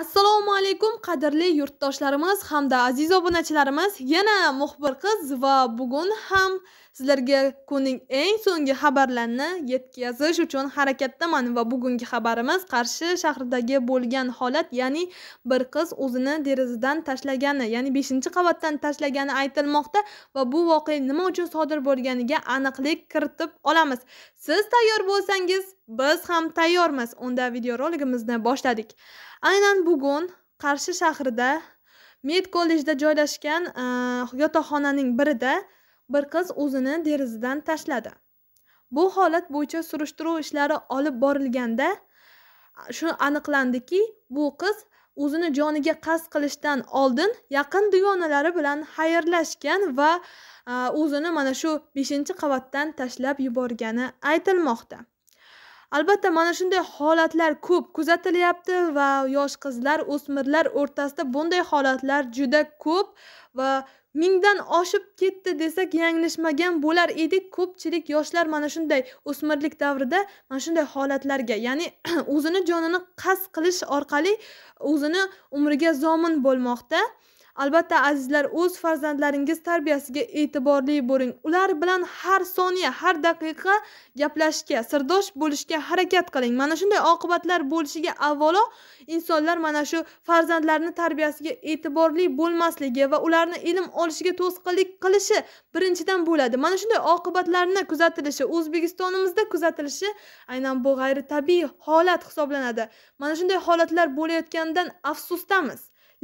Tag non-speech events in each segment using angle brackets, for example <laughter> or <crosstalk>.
assalomu alaykum qadrli yurtdoshlarimiz hamda aziz obunachilarimiz yana muxbir qiz va bugun ham sizlarga kunning eng so'nggi xabarlarini yetkazish uchun harakatdaman va bugungi xabarimiz qarshi shahridagi bo'lgan holat ya'ni bir qiz o'zini derazadan tashlagani ya'ni beshinchi qavatdan tashlagani aytilmoqda va bu voqea nima uchun sodir bo'lganiga aniqlik kiritib olamiz siz tayyor bo'lsangiz biz ham tayyormiz unda videoroligimizni boshladik aynan bugun qarshi shahrida med kollejda joylashgan yotoqxonaning birida bir qiz o'zini derazadan tashladi bu holat bo'yicha surishtiruv ishlari olib borilganda shu aniqlandiki bu qiz o'zini joniga qasd qilishdan oldin yaqin dugonalari bilan xayrlashgan va o'zini mana shu beshinchi qavatdan tashlab yuborgani aytilmoqda albatta mana shunday holatlar ko'p kuzatilyapti va yosh qizlar o'smirlar o'rtasida bunday holatlar juda ko'p va mingdan oshib ketdi desak yanglishmagan bo'lar edik ko'pchilik yoshlar mana shunday o'smirlik davrida mana shunday holatlarga ya'ni <clears throat> o'zini jonini qasd qilish orqali o'zini umriga zomin bo'lmoqda albatta azizlar o'z farzandlaringiz tarbiyasiga e'tiborli bo'ling ular bilan har soniya har daqiqa gaplashishga sirdosh bo'lishga harakat qiling mana shunday oqibatlar bo'lishiga avvalo insonlar mana shu farzandlarini tarbiyasiga e'tiborli bo'lmasligi va ularni ilm olishiga to'sqinlik qilishi birinchidan bo'ladi mana shunday oqibatlarni kuzatilishi o'zbekistonimizda kuzatilishi aynan bu g'ayritabiiy holat hisoblanadi mana shunday holatlar bo'layotganidan afsusdamiz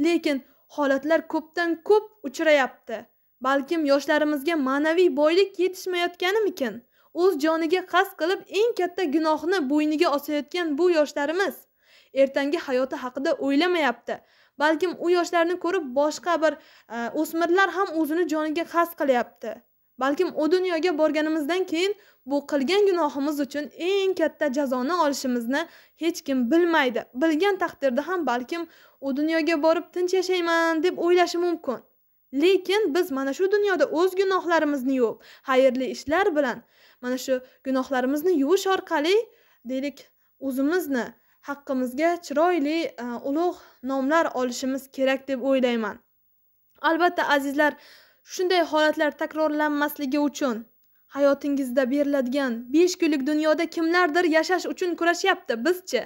lekin holatlar ko'pdan ko'p uchrayapti balkim yoshlarimizga ma'naviy boylik yetishmayotganimikin o'z joniga qasd qilib eng katta gunohni bo'yniga osayotgan bu yoshlarimiz ertangi hayoti haqida o'ylamayapti balkim u yoshlarni ko'rib boshqa bir e, o'smirlar ham o'zini joniga qasd qilyapti balkim u dunyoga borganimizdan keyin bu qilgan gunohimiz uchun eng katta jazoni olishimizni hech kim bilmaydi bilgan taqdirda ham balkim u dunyoga borib tinch yashayman deb o'ylashi mumkin lekin biz mana shu dunyoda o'z gunohlarimizni yuvib xayrli ishlar bilan mana shu gunohlarimizni yuvish orqali deylik o'zimizni haqqimizga chiroyli e, ulug' nomlar olishimiz kerak deb o'ylayman albatta azizlar shunday holatlar takrorlanmasligi uchun hayotingizda beriladigan besh kunlik dunyoda kimlardir yashash uchun kurashyapti bizchi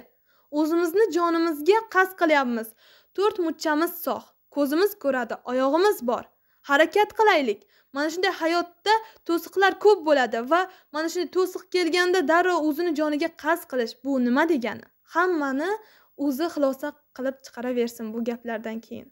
o'zimizni jonimizga qasd qilyapmiz to'rt muchchamiz sog' ko'zimiz ko'radi oyog'imiz bor harakat qilaylik mana shunday hayotda to'siqlar ko'p bo'ladi va mana shunday to'siq kelganda darrov o'zini joniga qasd qilish bu nima degani hammani o'zi xulosa qilib chiqaraversin bu gaplardan keyin